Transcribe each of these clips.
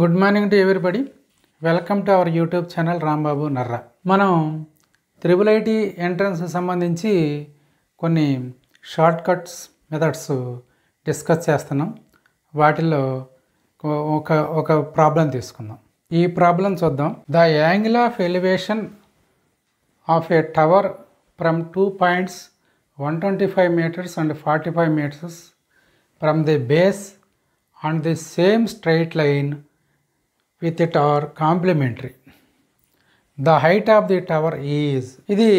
good morning to everybody welcome to our YouTube channel Rambabu Narra మనం triple IT entrance సంబంధించి కొన్ని short cuts methods discuss చేస్తున్నాం వాటిల్లో ఒక ఒక ప్రాబ్లం తీసుకుందాం ఈ ప్రాబ్లం చూద్దాం the angle of elevation of a tower from two points one twenty five metres and forty five metres from the base on the same straight line with tower complementary the height of the tower is ఇది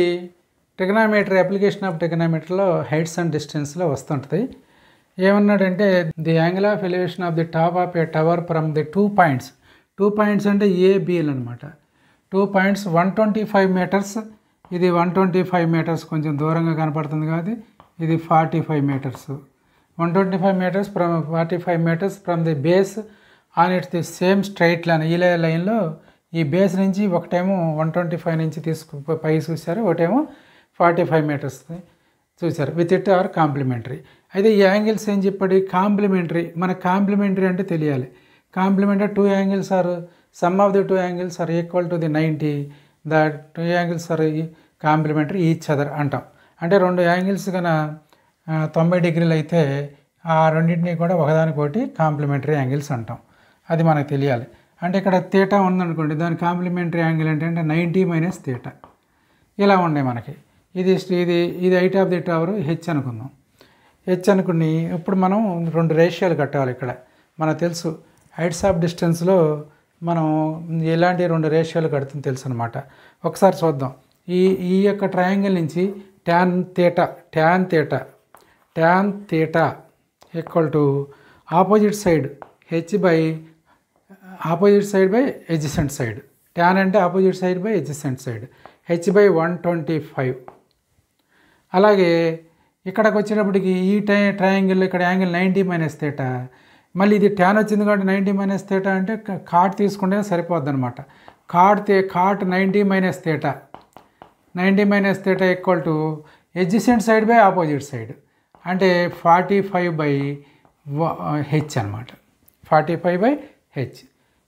trigonometry application of టెక్నామీటర్లో heights and డిస్టెన్స్లో వస్తుంటుంది ఏమన్నాడంటే the angle of elevation of the top of a tower from the two points two points అంటే ఏబిఎల్ అనమాట two points one twenty five metres ఇది one twenty five metres కొంచెం దూరంగా కనపడుతుంది కాదు ఇది forty five metres one twenty five metres from forty five metres from the base on its the same straight line ఈ లైన్లో ఈ బేస్ నుంచి ఒకటేమో వన్ ట్వంటీ ఫైవ్ నుంచి తీసుకు పై చూశారు ఒకటేమో ఫార్టీ ఫైవ్ మీటర్స్ చూశారు విత్ ఇట్ ఆర్ కాంప్లిమెంటరీ అయితే ఈ యాంగిల్స్ ఏం చెప్పాడు కాంప్లిమెంటరీ మన కాంప్లిమెంటరీ అంటే తెలియాలి complementary two angles are sum of the two angles are equal to the ninety the two angles are complementary each other అంటాం అంటే రెండు యాంగిల్స్ కన తొంభై డిగ్రీలు అయితే ఆ రెండింటినీ కూడా ఒకదానికొకటి కాంప్లిమెంటరీ యాంగిల్స్ అంటాం అది మనకు తెలియాలి అంటే ఇక్కడ తేట ఉందనుకోండి దాని కాంప్లిమెంటరీ యాంగిల్ ఏంటంటే నైంటీ మైనస్ తేట ఇలా ఉండే మనకి ఇది ఇది ఇది height of the tower H అనుకుందాం హెచ్ అనుకుని ఇప్పుడు మనం రెండు రేషియాలు కట్టాలి ఇక్కడ మనకు తెలుసు హైట్స్ ఆఫ్ డిస్టెన్స్లో మనం ఎలాంటి రెండు రేషియాలు కడుతుంది తెలుసు అనమాట ఒకసారి చూద్దాం ఈ ఈ యొక్క ట్రయాంగిల్ నుంచి tan theta tan theta tan theta equal to opposite side H by opposite side by adjacent side tan అంటే opposite side by adjacent side H by one twenty five అలాగే ఇక్కడికి వచ్చినప్పటికి ఈ టై ట్రయాంగిల్ ఇక్కడ యాంగిల్ నైంటీ మైనస్ తేటా మళ్ళీ ఇది tan వచ్చింది కాబట్టి నైంటీ మైనస్ తేటా అంటే కాట్ తీసుకుంటే సరిపోద్ది అనమాట కాట్ తే cot ninety minus theta ninety minus theta equal to adjacent side by opposite side అంటే ఫార్టీ ఫైవ్ బై హెచ్ అనమాట ఫార్టీ ఫైవ్ బై హెచ్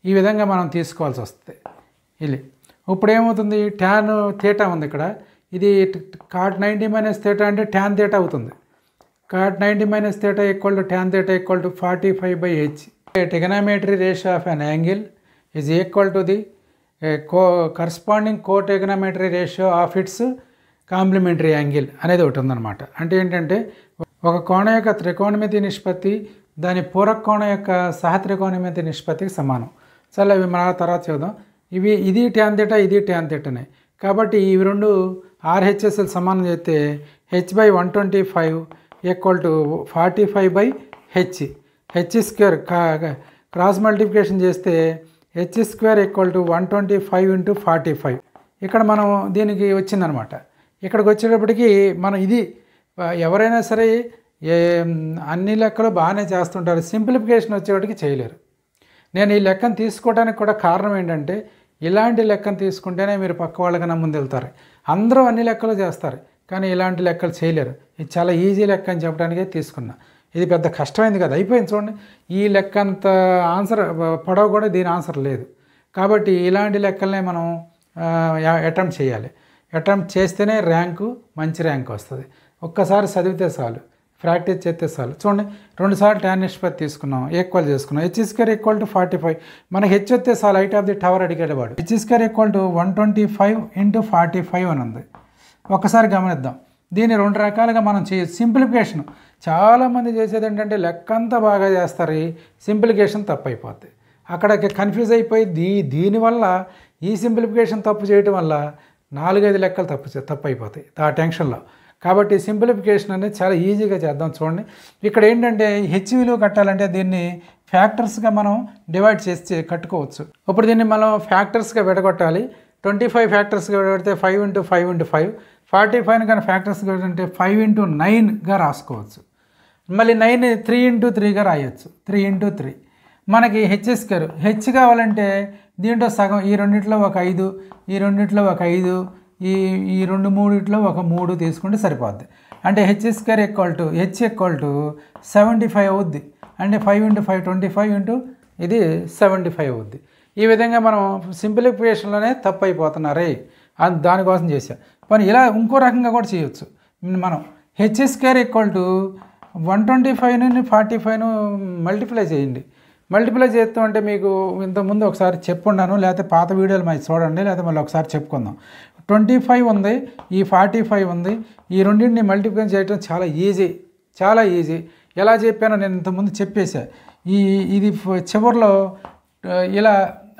ఈ విధంగా మనం తీసుకోవాల్సి వస్తుంది వెళ్ళి ఇప్పుడు ఏమవుతుంది ట్యాన్ థీటా ఉంది ఇక్కడ ఇది కాట్ నైంటీ మైనస్ థీటా అంటే ట్యాన్ థీటా అవుతుంది cot ninety minus theta equal to tan theta equal to forty five by H trigonometry ratio of an angle is equal to the co corresponding co trigonometry ratio of its complementary angle అనేది ఒకటి ఉందన్నమాట అంటే ఏంటంటే ఒక కోణం యొక్క త్రికోణమితి నిష్పత్తి దాని పూరక కోణ యొక్క సహత్రికోణమితి నిష్పత్తికి సమానం సరే అవి మన తర్వాత చూద్దాం ఇవి ఇది ట్యాన్ థీటా ఇది ట్యాన్ థీటానే కాబట్టి ఇవి రెండు ఆర్హెచ్ఎస్ఎల్ సమానం చేస్తే H by one twenty five equal to forty five by H H square cross multiplication చేస్తే H square equal to one twenty five into forty five ఇక్కడ మనం దీనికి వచ్చిందనమాట ఇక్కడికి వచ్చేటప్పటికి మనం ఇది ఎవరైనా సరే అన్ని లెక్కలు బాగానే చేస్తుంటారు సింప్లిఫికేషన్ వచ్చేటికి చేయలేరు నేను ఈ లెక్కను తీసుకోవడానికి కూడా కారణం ఏంటంటే ఇలాంటి లెక్కను తీసుకుంటేనే మీరు పక్క వాళ్ళకన్నా ముందు వెళ్తారు అందరూ అన్ని లెక్కలు చేస్తారు కానీ ఇలాంటి లెక్కలు చేయలేరు ఇది చాలా ఈజీ లెక్క అని చెప్పడానికే తీసుకున్నా ఇది పెద్ద కష్టమైంది కదా అయిపోయింది చూడండి ఈ లెక్క అంత ఆన్సర్ పొడవు కూడా దీని ఆన్సర్ లేదు కాబట్టి ఇలాంటి లెక్కలనే మనం అటెంప్ట్ చేయాలి అటెంప్ట్ చేస్తేనే ర్యాంకు మంచి ర్యాంక్ వస్తుంది ఒక్కసారి చదివితే చాలు ప్రాక్టీస్ చేస్తే చాలు చూడండి రెండుసార్లు ట్యాన్ నిష్పత్తి తీసుకున్నాం ఈక్వల్ చేసుకున్నాం H square equal to forty five మనకి హెచ్ వస్తే చాలు హైట్ ఆఫ్ ది టవర్ అడిగాడు వాడు H square equal to one twenty five into forty five అని ఉంది ఒకసారి గమనిద్దాం దీన్ని రెండు రకాలుగా మనం చేయొచ్చు సింప్లిఫికేషన్ చాలామంది చేసేది ఏంటంటే అంతా బాగా చేస్తారు సింప్లిఫికేషన్ అయిపోద్ది అక్కడ కన్ఫ్యూజ్ అయిపోయి దీ దీనివల్ల ఈ సింప్లిఫికేషన్ తప్పు చేయటం వల్ల నాలుగైదు లెక్కలు తప్పు తప్పు అయిపోతాయి ఆ టెన్షన్లో కాబట్టి సింప్లిఫికేషన్ అనేది చాలా ఈజీగా చేద్దాం చూడండి ఇక్కడ ఏంటంటే హెచ్ విలువ కట్టాలంటే దీన్ని ఫ్యాక్టర్స్గా మనం డివైడ్ చేసి కట్టుకోవచ్చు ఇప్పుడు దీన్ని మనం ఫ్యాక్టర్స్గా విడగొట్టాలి ట్వంటీ ఫైవ్ ఫ్యాక్టర్స్గా విడగొడితే five into five into five forty five కానీ ఫ్యాక్టర్స్గా విడగొట్టే ఫైవ్ ఇంటూ నైన్గా రాసుకోవచ్చు మళ్ళీ నైన్ త్రీ ఇంటూ త్రీగా రాయొచ్చు త్రీ ఇంటూ త్రీ మనకి హెచ్ఎస్ గారు హెచ్ కావాలంటే దీంట్లో సగం ఈ రెండింటిలో ఒక ఐదు ఈ రెండింటిలో ఒక ఐదు ఈ ఈ రెండు మూడిట్లో ఒక మూడు తీసుకుంటే సరిపోద్ది అంటే H square equal to H equal to seventy five అవుద్ది అంటే five into five twenty five into ఇది సెవెంటీ ఫైవ్ అవుద్ది ఈ విధంగా మనం సింప్లిఫికేషన్లోనే తప్పు అయిపోతున్నారే అది దానికోసం చేసా కానీ ఇలా ఇంకో రకంగా కూడా చేయొచ్చు మనం H square equal to one twenty ఫైవ్ని ఫార్టీ ఫైవ్ను మల్టిప్లై చేయండి మల్టిప్లై చేస్తూ అంటే మీకు ఇంతకుముందు ఒకసారి చెప్పున్నాను లేకపోతే పాత వీడియోలు మరి చూడండి లేకపోతే మళ్ళీ ఒకసారి చెప్పుకుందాం ట్వంటీ ఫైవ్ ఉంది ఈ ఫార్టీ ఫైవ్ ఉంది ఈ రెండింటిని మల్టిప్లై చేయడం చాలా ఈజీ చాలా ఈజీ ఎలా చెప్పానో నేను ఇంతకుముందు చెప్పేసా ఈ ఇది చివరిలో ఇలా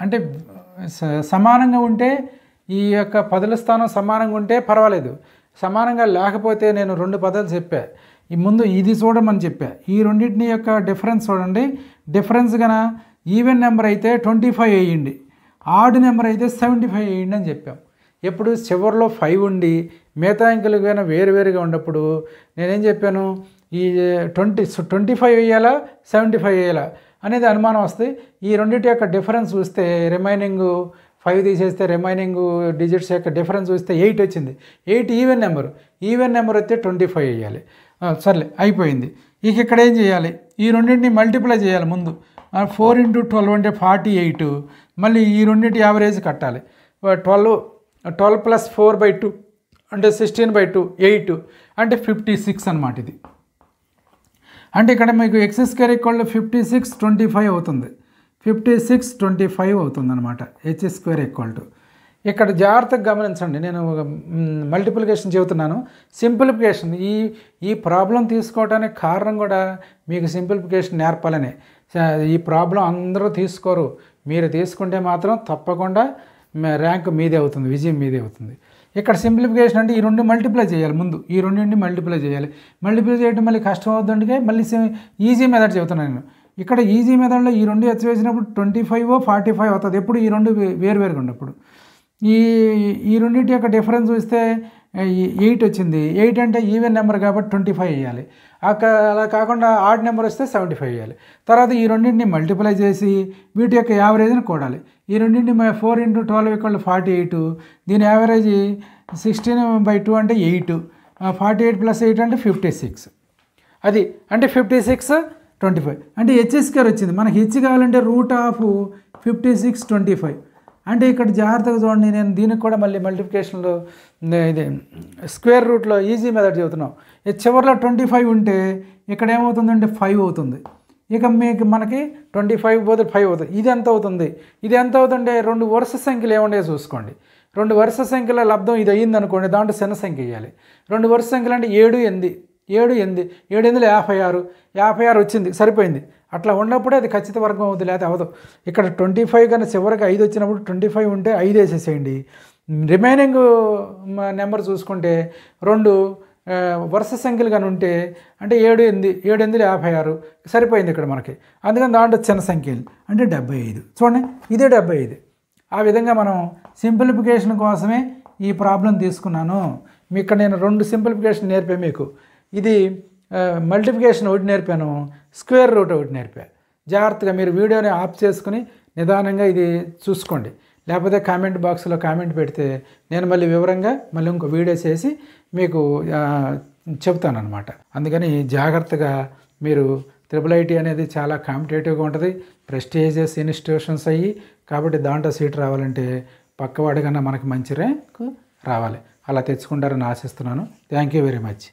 అంటే సమానంగా ఉంటే ఈ యొక్క పదుల స్థానం సమానంగా ఉంటే పర్వాలేదు సమానంగా లేకపోతే నేను రెండు పదాలు చెప్పాను ఈ ముందు ఇది చూడమని చెప్పా ఈ రెండింటిని యొక్క డిఫరెన్స్ చూడండి డిఫరెన్స్ గన ఈవెన్ నెంబర్ అయితే ట్వంటీ ఫైవ్ వేయండి ఆడ్ నెంబర్ అయితే సెవెంటీ ఫైవ్ వేయండి అని చెప్పాం ఎప్పుడు చివరిలో ఫైవ్ ఉండి మిగతా అంకెలు కానీ వేరువేరుగా ఉన్నప్పుడు నేనేం చెప్పాను ఈ ట్వంటీ ట్వంటీ ఫైవ్ వేయాలా సెవెంటీ ఫైవ్ వేయాలా అనేది అనుమానం వస్తుంది ఈ రెండింటి యొక్క డిఫరెన్స్ చూస్తే రిమైనింగ్ ఫైవ్ తీసేస్తే రిమైనింగ్ డిజిట్స్ యొక్క డిఫరెన్స్ చూస్తే ఎయిట్ వచ్చింది eight even number even number అయితే ట్వంటీ ఫైవ్ వేయాలి సర్లే అయిపోయింది ఇక ఇక్కడ ఏం చేయాలి ఈ రెండింటిని మల్టిప్లై చేయాలి ముందు ఫోర్ ఇంటూ ట్వెల్వ్ అంటే ఫార్టీ ఎయిట్ మళ్ళీ ఈ రెండింటి యావరేజ్ కట్టాలి twelve twelve plus four by two అంటే సిక్స్టీన్ బై టూ ఎయిట్ అంటే ఫిఫ్టీ సిక్స్ అనమాట ఇది అంటే ఇక్కడ మీకు X square equal fifty six twenty five అవుతుంది ఫిఫ్టీ సిక్స్ ట్వంటీ ఫైవ్ అవుతుంది అనమాట హెచ్ స్క్వేర్ ఈక్వల్ టు ఇక్కడ జాగ్రత్తగా గమనించండి నేను మల్టిప్లికేషన్ చెబుతున్నాను సింప్లిఫికేషన్ ఈ ఈ ప్రాబ్లం తీసుకోవడానికి కారణం కూడా మీకు సింప్లిఫికేషన్ నేర్పాలనే ఈ ప్రాబ్లం అందరూ తీసుకోరు మీరు తీసుకుంటే మాత్రం తప్పకుండా ర్యాంక్ మీదే అవుతుంది విజయం మీదే అవుతుంది ఇక్కడ సింప్లిఫికేషన్ అంటే ఈ రెండు మల్టిప్లై చేయాలి ముందు ఈ రెండు నుండి మల్టిప్లై చేయాలి మల్టిప్లై చేయడం మళ్ళీ కష్టం అవుతుంటే మళ్ళీ ఈజీ మెథడ్ చెబుతున్నాను నేను ఇక్కడ ఈజీ మెథడ్లో ఈ రెండు ఎత్తి వేసినప్పుడు ట్వంటీ ఫైవ్ ఫార్టీ ఫైవ్ అవుతుంది ఎప్పుడు ఈ రెండు వేరు వేరుగా ఉన్నప్పుడు ఈ ఈ రెండింటి యొక్క డిఫరెన్స్ చూస్తే ఎయిట్ వచ్చింది ఎయిట్ అంటే ఈవెన్ నెంబర్ కాబట్టి ట్వంటీ ఫైవ్ వేయాలి అలా కాకుండా ఆడ్ నెంబర్ వస్తే సెవెంటీ ఫైవ్ వేయాలి తర్వాత ఈ రెండింటిని మల్టిప్లై చేసి వీటి యొక్క యావరేజ్ని కూడాలి ఈ రెండింటిని four into twelve equal forty eight దీని యావరేజ్ సిక్స్టీన్ బై టూ అంటే eight forty eight plus eight అంటే ఫిఫ్టీ సిక్స్ అది అంటే ఫిఫ్టీ సిక్స్ ట్వంటీ ఫైవ్ అంటే హెచ్ స్క్వేర్ వచ్చింది మనకి హెచ్ కావాలంటే root of fifty six twenty five అంటే ఇక్కడ జాగ్రత్తగా చూడండి నేను దీనికి కూడా మళ్ళీ మల్టిప్లికేషన్లో ఇది స్క్వేర్ రూట్లో ఈజీ మెథడ్ చెబుతున్నాం ఈ చివరిలో ట్వంటీ ఫైవ్ ఉంటే ఇక్కడ ఏమవుతుందంటే ఫైవ్ అవుతుంది ఇక మీకు మనకి ట్వంటీ ఫైవ్ పోతే ఫైవ్ అవుతుంది ఇది ఎంత అవుతుంది ఇది ఎంత అవుతుంటే రెండు వరుస సంఖ్యలు ఏముండే చూసుకోండి రెండు వరుస సంఖ్యల లబ్ధం ఇది అయ్యింది అనుకోండి దాంట్లో చిన్న సంఖ్య వేయాలి రెండు వరుస సంఖ్యలు అంటే ఏడు ఎనిమిది ఏడు ఎనిమిది ఏడు ఎనిమిది యాభై ఆరు యాభై ఆరు వచ్చింది సరిపోయింది అట్లా ఉన్నప్పుడే అది ఖచ్చిత వర్గం అవుతుంది లేదా అవదు ఇక్కడ ట్వంటీ ఫైవ్ కన్నా చివరికి ఐదు వచ్చినప్పుడు ట్వంటీ ఫైవ్ ఉంటే ఐదు వేసేసేయండి రిమైనింగ్ నెంబర్ చూసుకుంటే రెండు వరుస సంఖ్యలు కానీ ఉంటే అంటే ఏడు ఎనిమిది ఏడు ఎనిమిది యాభై ఆరు సరిపోయింది ఇక్కడ మనకి అందుకని దాంట్లో చిన్న సంఖ్యలు అంటే డెబ్బై ఐదు చూడండి ఇదే డెబ్బై ఐదు ఆ విధంగా మనం సింప్లిఫికేషన్ కోసమే ఈ ప్రాబ్లం తీసుకున్నాను ఇక్కడ నేను రెండు సింప్లిఫికేషన్ నేర్పే మీకు ఇది మల్టిప్లికేషన్ ఒకటి నేర్పాను స్క్వేర్ రూట్ ఒకటి నేర్పా జాగ్రత్తగా మీరు వీడియోని ఆఫ్ చేసుకుని నిదానంగా ఇది చూసుకోండి లేకపోతే కామెంట్ బాక్స్లో కామెంట్ పెడితే నేను మళ్ళీ వివరంగా మళ్ళీ ఇంకో వీడియో చేసి మీకు చెప్తానమాట అందుకని జాగ్రత్తగా మీరు ట్రిపుల్ ఐటీ అనేది చాలా కాంపిటేటివ్గా ఉంటుంది ప్రెస్టీజియస్ ఇన్స్టిట్యూషన్స్ అయ్యి కాబట్టి దాంట్లో సీట్ రావాలంటే పక్కవాడి కన్నా మనకి మంచి ర్యాంక్ రావాలి అలా తెచ్చుకుంటారని ఆశిస్తున్నాను థ్యాంక్ యూ వెరీ మచ్